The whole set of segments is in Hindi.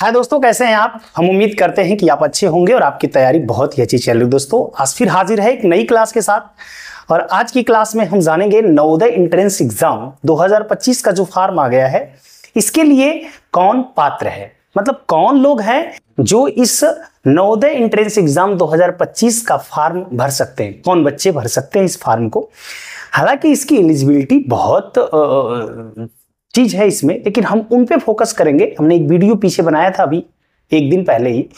हाय दोस्तों कैसे हैं आप हम उम्मीद करते हैं कि आप अच्छे होंगे और आपकी तैयारी बहुत ही अच्छी चल रही है दोस्तों आज फिर हाजिर है एक नई क्लास के साथ और आज की क्लास में हम जानेंगे नवोदय इंट्रेंस एग्जाम 2025 का जो फार्म आ गया है इसके लिए कौन पात्र है मतलब कौन लोग हैं जो इस नवोदय इंट्रेंस एग्जाम 2025 का फार्म भर सकते हैं कौन बच्चे भर सकते हैं इस फार्म को हालांकि इसकी एलिजिबिलिटी बहुत चीज है इसमें लेकिन हम उन पे फोकस करेंगे हमने एक वीडियो पीछे बनाया था अभी एक दिन पहले ही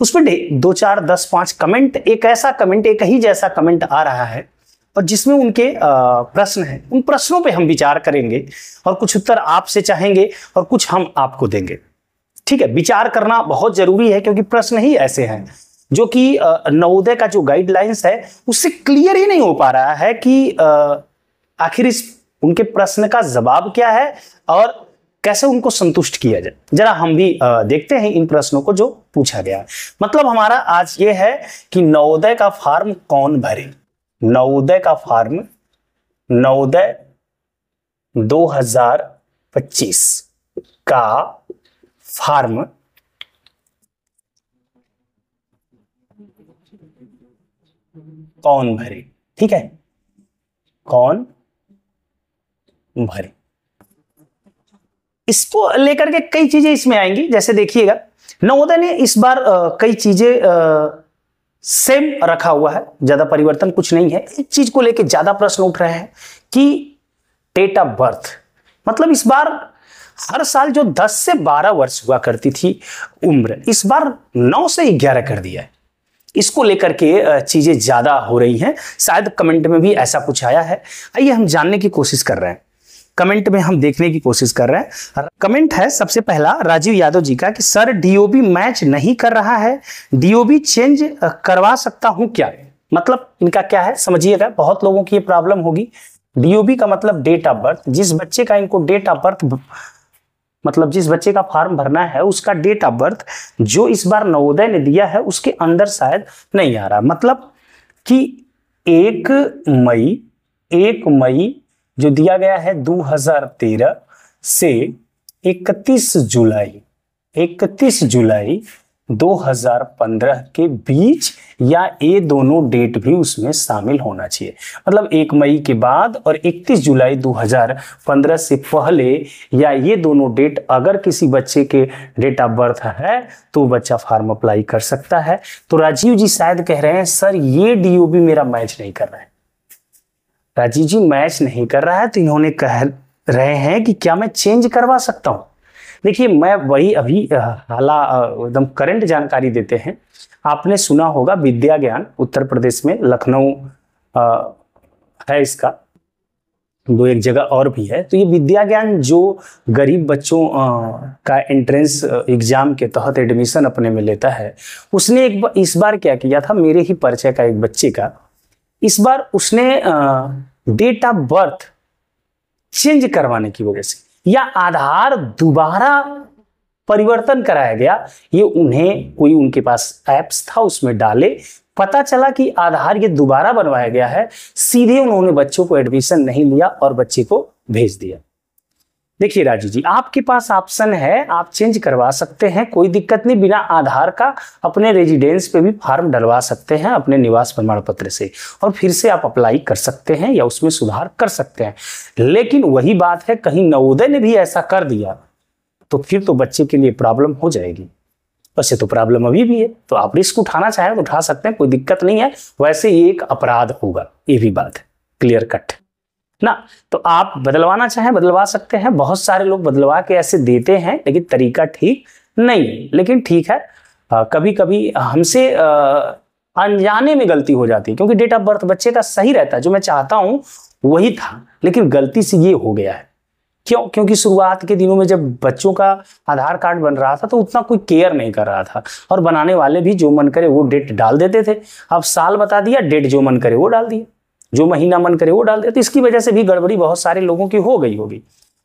उसमें दो चार दस पांच कमेंट एक ऐसा कमेंट एक ही जैसा कमेंट आ रहा है और जिसमें उनके प्रश्न हैं उन प्रश्नों पे हम विचार करेंगे और कुछ उत्तर आपसे चाहेंगे और कुछ हम आपको देंगे ठीक है विचार करना बहुत जरूरी है क्योंकि प्रश्न ही ऐसे हैं जो कि नवोदय का जो गाइडलाइंस है उससे क्लियर ही नहीं हो पा रहा है कि आखिर इस उनके प्रश्न का जवाब क्या है और कैसे उनको संतुष्ट किया जाए जरा हम भी देखते हैं इन प्रश्नों को जो पूछा गया मतलब हमारा आज ये है कि नवोदय का फार्म कौन भरे नवोदय का फार्म नवोदय 2025 का फार्म कौन भरे ठीक है कौन भरे इसको लेकर के कई चीजें इसमें आएंगी जैसे देखिएगा नवोदय ने इस बार आ, कई चीजें सेम रखा हुआ है ज्यादा परिवर्तन कुछ नहीं है इस चीज को लेकर ज्यादा प्रश्न उठ रहे हैं कि डेट ऑफ बर्थ मतलब इस बार हर साल जो 10 से 12 वर्ष हुआ करती थी उम्र इस बार 9 से 11 कर दिया है इसको लेकर के चीजें ज्यादा हो रही हैं शायद कमेंट में भी ऐसा कुछ आया है आइए हम जानने की कोशिश कर रहे हैं कमेंट में हम देखने की कोशिश कर रहे हैं कमेंट है सबसे पहला राजीव यादव जी का कि सर डीओबी मैच नहीं कर रहा है डीओबी चेंज करवा सकता हूं क्या मतलब इनका क्या है समझिएगा बहुत लोगों की ये प्रॉब्लम होगी डीओबी का मतलब डेट ऑफ बर्थ जिस बच्चे का इनको डेट ऑफ बर्थ मतलब जिस बच्चे का फॉर्म भरना है उसका डेट ऑफ बर्थ जो इस बार नवोदय ने दिया है उसके अंदर शायद नहीं आ रहा मतलब कि एक मई एक मई जो दिया गया है 2013 से 31 जुलाई 31 जुलाई 2015 के बीच या ये दोनों डेट भी उसमें शामिल होना चाहिए मतलब एक मई के बाद और 31 जुलाई 2015 से पहले या ये दोनों डेट अगर किसी बच्चे के डेट ऑफ बर्थ है तो बच्चा फॉर्म अप्लाई कर सकता है तो राजीव जी शायद कह रहे हैं सर ये डीओबी मेरा मैच नहीं कर रहा है राजीव जी मैच नहीं कर रहा है तो इन्होंने कह रहे हैं कि क्या मैं चेंज करवा सकता हूँ देखिए मैं वही अभी हाला एकदम करंट जानकारी देते हैं आपने सुना होगा विद्या ज्ञान उत्तर प्रदेश में लखनऊ है इसका दो एक जगह और भी है तो ये विद्या ज्ञान जो गरीब बच्चों का एंट्रेंस एग्जाम के तहत एडमिशन अपने में लेता है उसने एक इस बार क्या किया था मेरे ही परिचय का एक बच्चे का इस बार उसने डेट ऑफ बर्थ चेंज करवाने की वजह से या आधार दोबारा परिवर्तन कराया गया ये उन्हें कोई उनके पास एप्स था उसमें डाले पता चला कि आधार ये दोबारा बनवाया गया है सीधे उन्होंने बच्चों को एडमिशन नहीं लिया और बच्चे को भेज दिया देखिए राजू जी आपके पास ऑप्शन है आप चेंज करवा सकते हैं कोई दिक्कत नहीं बिना आधार का अपने रेजिडेंस पे भी फॉर्म डलवा सकते हैं अपने निवास प्रमाण पत्र से और फिर से आप अप्लाई कर सकते हैं या उसमें सुधार कर सकते हैं लेकिन वही बात है कहीं नवोदय ने भी ऐसा कर दिया तो फिर तो बच्चे के लिए प्रॉब्लम हो जाएगी वैसे तो प्रॉब्लम अभी भी है तो आप रिस्क उठाना चाहें तो उठा सकते हैं कोई दिक्कत नहीं है वैसे ये एक अपराध होगा ये भी बात है क्लियर कट ना तो आप बदलवाना चाहें बदलवा सकते हैं बहुत सारे लोग बदलवा के ऐसे देते हैं लेकिन तरीका ठीक नहीं लेकिन ठीक है आ, कभी कभी हमसे अनजाने में गलती हो जाती है क्योंकि डेट ऑफ बर्थ बच्चे का सही रहता है जो मैं चाहता हूं वही था लेकिन गलती से ये हो गया है क्यों क्योंकि शुरुआत के दिनों में जब बच्चों का आधार कार्ड बन रहा था तो उतना कोई केयर नहीं कर रहा था और बनाने वाले भी जो मन करे वो डेट डाल देते थे अब साल बता दिया डेट जो मन करे वो डाल दिया जो महीना मन करे वो डाल दे तो इसकी वजह से भी गड़बड़ी बहुत सारे लोगों की हो गई होगी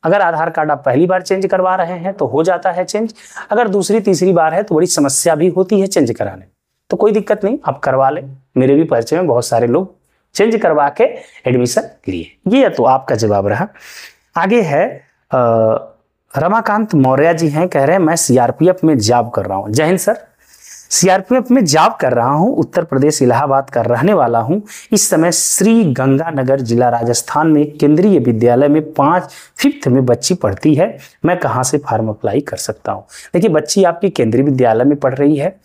अगर आधार कार्ड आप पहली बार चेंज करवा रहे हैं तो हो जाता है चेंज अगर दूसरी तीसरी बार है तो बड़ी समस्या भी होती है चेंज कराने तो कोई दिक्कत नहीं आप करवा लें मेरे भी परिचय में बहुत सारे लोग चेंज करवा के एडमिशन लिए ये तो आपका जवाब रहा आगे है रमाकांत मौर्या जी हैं कह रहे हैं मैं सीआरपीएफ में जॉब कर रहा हूँ जय हिंद सर सीआरपीएफ में जॉब कर रहा हूं उत्तर प्रदेश इलाहाबाद का रहने वाला हूं इस समय श्री गंगानगर जिला राजस्थान में केंद्रीय विद्यालय में पांच फिफ्थ में बच्ची पढ़ती है मैं कहां से फार्म अप्लाई कर सकता हूँ देखिए बच्ची आपके केंद्रीय विद्यालय में पढ़ रही है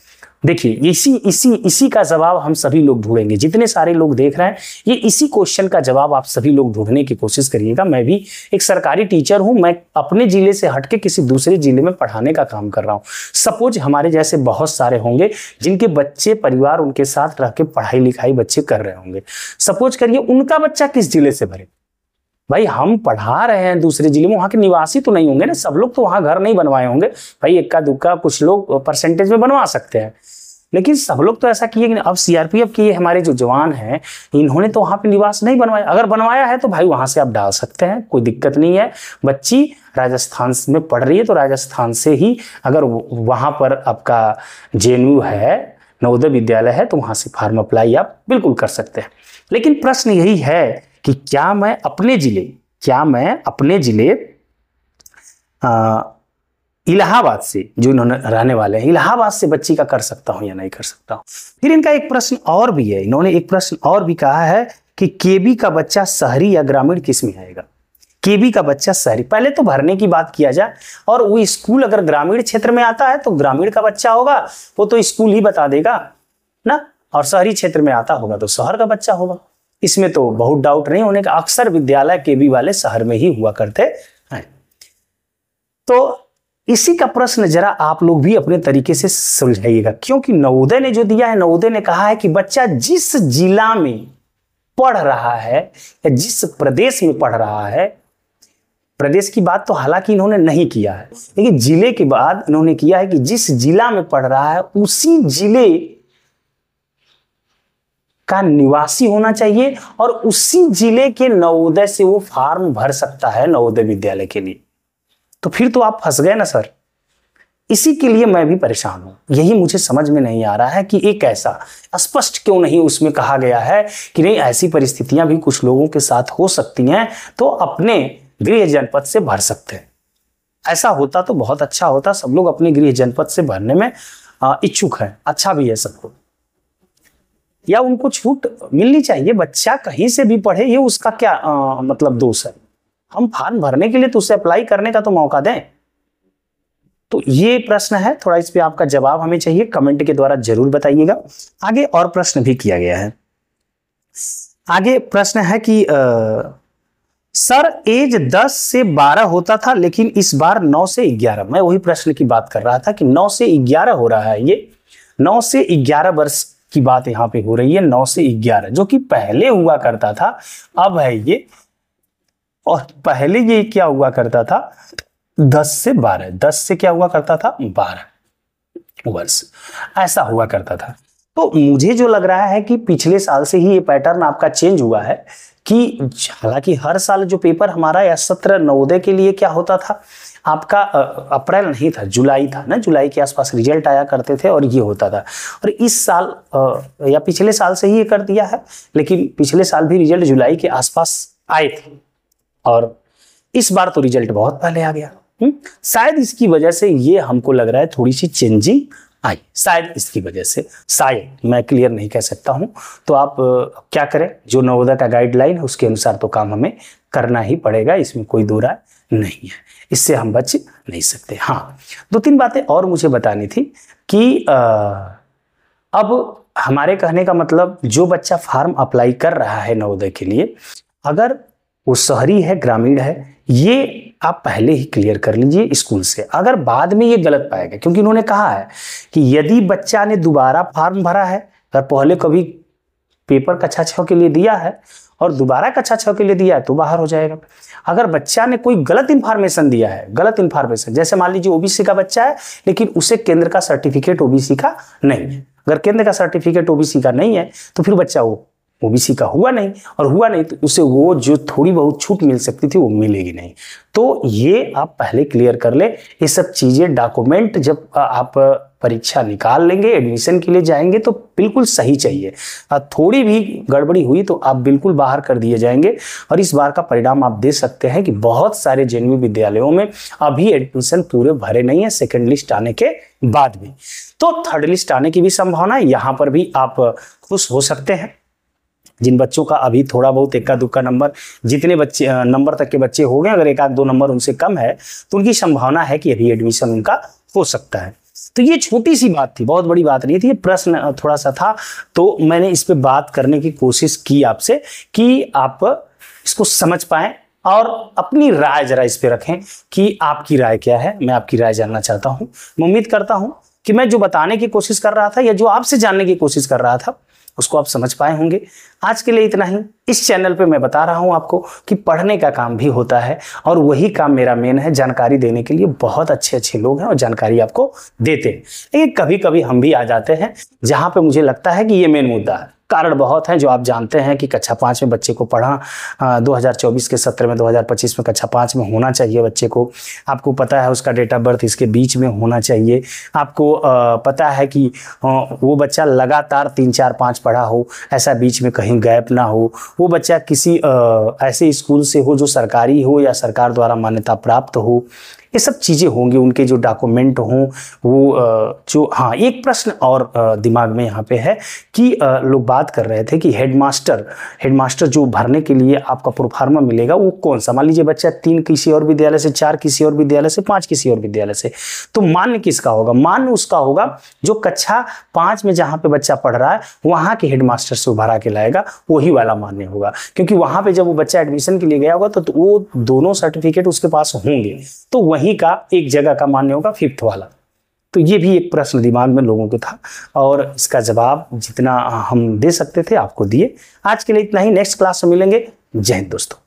देखिए इसी इसी इसी का जवाब हम सभी लोग ढूंढेंगे जितने सारे लोग देख रहे हैं ये इसी क्वेश्चन का जवाब आप सभी लोग ढूंढने की कोशिश करिएगा मैं भी एक सरकारी टीचर हूं मैं अपने जिले से हट के किसी दूसरे जिले में पढ़ाने का काम कर रहा हूं सपोज हमारे जैसे बहुत सारे होंगे जिनके बच्चे परिवार उनके साथ रह के पढ़ाई लिखाई बच्चे कर रहे होंगे सपोज करिए उनका बच्चा किस जिले से भरे भाई हम पढ़ा रहे हैं दूसरे जिले में वहां के निवासी तो नहीं होंगे ना सब लोग तो वहाँ घर नहीं बनवाए होंगे भाई इक्का दुक्का कुछ लोग परसेंटेज में बनवा सकते हैं लेकिन सब लोग तो ऐसा किए कि अब सीआरपीएफ के हमारे जो जवान हैं इन्होंने तो वहां पे निवास नहीं बनवाया अगर बनवाया है तो भाई वहां से आप डाल सकते हैं कोई दिक्कत नहीं है बच्ची राजस्थान में पढ़ रही है तो राजस्थान से ही अगर वहां पर आपका जे है नवोदय विद्यालय है तो वहां से फार्म अप्लाई आप बिल्कुल कर सकते हैं लेकिन प्रश्न यही है कि क्या मैं अपने ज़िले क्या मैं अपने ज़िले इलाहाबाद से जो इन्होंने रहने वाले हैं इलाहाबाद से बच्ची का कर सकता हूं या नहीं कर सकता हूं फिर इनका एक प्रश्न और भी है इन्होंने एक प्रश्न और भी कहा है कि केबी का बच्चा शहरी या ग्रामीण किस में आएगा केबी का बच्चा शहरी पहले तो भरने की बात किया जाए और वो स्कूल अगर ग्रामीण क्षेत्र में आता है तो ग्रामीण का बच्चा होगा वो तो स्कूल ही बता देगा ना और शहरी क्षेत्र में आता होगा तो शहर का बच्चा होगा इसमें तो बहुत डाउट नहीं होने का अक्सर विद्यालय के बी वाले शहर में ही हुआ करते हैं तो इसी का प्रश्न जरा आप लोग भी अपने तरीके से सुलझाइएगा क्योंकि नवोदय ने जो दिया है नवोदय ने कहा है कि बच्चा जिस जिला में पढ़ रहा है या जिस प्रदेश में पढ़ रहा है प्रदेश की बात तो हालांकि इन्होंने नहीं किया है लेकिन जिले के बाद इन्होंने किया है कि जिस जिला में पढ़ रहा है उसी जिले का निवासी होना चाहिए और उसी जिले के नवोदय से वो फार्म भर सकता है नवोदय विद्यालय के लिए तो फिर तो आप फंस गए ना सर इसी के लिए मैं भी परेशान हूं यही मुझे समझ में नहीं आ रहा है कि एक ऐसा स्पष्ट क्यों नहीं उसमें कहा गया है कि नहीं ऐसी परिस्थितियां भी कुछ लोगों के साथ हो सकती हैं तो अपने गृह जनपद से भर सकते हैं ऐसा होता तो बहुत अच्छा होता सब लोग अपने गृह जनपद से भरने में इच्छुक हैं अच्छा भी है सबको या उनको छूट मिलनी चाहिए बच्चा कहीं से भी पढ़े ये उसका क्या आ, मतलब दोष है हम फॉर्म भरने के लिए तो उसे अप्लाई करने का तो मौका दें तो ये प्रश्न है थोड़ा इस पे आपका जवाब हमें चाहिए कमेंट के द्वारा जरूर बताइएगा आगे और प्रश्न भी किया गया है आगे प्रश्न है कि आ, सर एज 10 से 12 होता था लेकिन इस बार 9 से 11 मैं वही प्रश्न की बात कर रहा था कि 9 से 11 हो रहा है ये 9 से 11 वर्ष की बात यहाँ पे हो रही है नौ से ग्यारह जो कि पहले हुआ करता था अब है ये और पहले ये क्या हुआ करता था दस से बारह दस से क्या हुआ करता था बारह वर्ष ऐसा हुआ करता था तो मुझे जो लग रहा है कि पिछले साल से ही ये पैटर्न आपका चेंज हुआ है कि हालांकि हर साल जो पेपर हमारा या सत्र नवोदय के लिए क्या होता था आपका अप्रैल नहीं था जुलाई था ना जुलाई के आसपास रिजल्ट आया करते थे और ये होता था और इस साल या पिछले साल से ही ये कर दिया है लेकिन पिछले साल भी रिजल्ट जुलाई के आसपास आए थे और इस बार तो रिजल्ट बहुत पहले आ गया हम्म, शायद इसकी वजह से ये हमको लग रहा है थोड़ी सी चेंजिंग आई शायद इसकी वजह से शायद मैं क्लियर नहीं कह सकता हूं तो आप क्या करें जो नवोदय का गाइडलाइन है उसके अनुसार तो काम हमें करना ही पड़ेगा इसमें कोई दो राय नहीं है इससे हम बच नहीं सकते हाँ दो तीन बातें और मुझे बतानी थी कि आ, अब हमारे कहने का मतलब जो बच्चा फार्म अप्लाई कर रहा है नवोदय के लिए अगर वो शहरी है ग्रामीण है ये आप पहले ही क्लियर कर लीजिए स्कूल से अगर बाद में ये गलत पाएगा क्योंकि उन्होंने कहा है कि यदि बच्चा ने दोबारा फॉर्म भरा है अगर तो पहले कभी पेपर कक्षा छः के लिए दिया है और दोबारा कक्षा छः के लिए दिया है तो बाहर हो जाएगा अगर बच्चा ने कोई गलत इन्फॉर्मेशन दिया है गलत इन्फॉर्मेशन जैसे मान लीजिए ओबीसी का बच्चा है लेकिन उसे केंद्र का सर्टिफिकेट ओबीसी का नहीं है अगर केंद्र का सर्टिफिकेट ओबीसी का नहीं है तो फिर बच्चा वो ओबीसी का हुआ नहीं और हुआ नहीं तो उसे वो जो थोड़ी बहुत छूट मिल सकती थी वो मिलेगी नहीं तो ये आप पहले क्लियर कर ले ये सब चीज़ें डॉक्यूमेंट जब आप परीक्षा निकाल लेंगे एडमिशन के लिए जाएंगे तो बिल्कुल सही चाहिए थोड़ी भी गड़बड़ी हुई तो आप बिल्कुल बाहर कर दिए जाएंगे और इस बार का परिणाम आप दे सकते हैं कि बहुत सारे जेनवी विद्यालयों में अभी एडमिशन पूरे भरे नहीं है सेकेंड लिस्ट आने के बाद भी तो थर्ड लिस्ट आने की भी संभावना है यहाँ पर भी आप खुश हो सकते हैं जिन बच्चों का अभी थोड़ा बहुत इक्का दुक्का नंबर जितने बच्चे नंबर तक के बच्चे हो गए अगर एक आध दो नंबर उनसे कम है तो उनकी संभावना है कि अभी एडमिशन उनका हो सकता है तो ये छोटी सी बात थी बहुत बड़ी बात नहीं थी ये प्रश्न थोड़ा सा था तो मैंने इस पर बात करने की कोशिश की आपसे कि आप इसको समझ पाए और अपनी राय जरा इस पर रखें कि आपकी राय क्या है मैं आपकी राय जानना चाहता हूँ मैं उम्मीद करता हूँ कि मैं जो बताने की कोशिश कर रहा था या जो आपसे जानने की कोशिश कर रहा था उसको आप समझ पाए होंगे आज के लिए इतना ही इस चैनल पे मैं बता रहा हूँ आपको कि पढ़ने का काम भी होता है और वही काम मेरा मेन है जानकारी देने के लिए बहुत अच्छे अच्छे लोग हैं और जानकारी आपको देते हैं लेकिन कभी कभी हम भी आ जाते हैं जहाँ पे मुझे लगता है कि ये मेन मुद्दा है कारण बहुत हैं जो आप जानते हैं कि कक्षा पाँच में बच्चे को पढ़ा 2024 के सत्र में 2025 में कक्षा पाँच में होना चाहिए बच्चे को आपको पता है उसका डेट ऑफ बर्थ इसके बीच में होना चाहिए आपको पता है कि वो बच्चा लगातार तीन चार पाँच पढ़ा हो ऐसा बीच में कहीं गैप ना हो वो बच्चा किसी ऐसे स्कूल से हो जो सरकारी हो या सरकार द्वारा मान्यता प्राप्त हो ये सब चीज़ें होंगी उनके जो डॉक्यूमेंट हों वो जो हाँ एक प्रश्न और दिमाग में यहाँ पे है कि लोग बात कर रहे थे कि हेडमास्टर हेडमास्टर जो भरने के लिए आपका प्रोफार्मा मिलेगा वो कौन सा मान लीजिए बच्चा तीन किसी और विद्यालय से चार किसी और विद्यालय से पांच किसी और विद्यालय से तो मान्य किसका होगा मान्य उसका होगा जो कक्षा पांच में जहां पे बच्चा पढ़ रहा है वहां के हेडमास्टर से भरा के लाएगा वही वाला मान्य होगा क्योंकि वहां पर जब वो बच्चा एडमिशन के लिए गया होगा तो, तो वो दोनों सर्टिफिकेट उसके पास होंगे तो वहीं का एक जगह का मान्य होगा फिफ्थ वाला तो ये भी एक प्रश्न दिमाग में लोगों को था और इसका जवाब जितना हम दे सकते थे आपको दिए आज के लिए इतना ही नेक्स्ट क्लास में मिलेंगे जय हिंद दोस्तों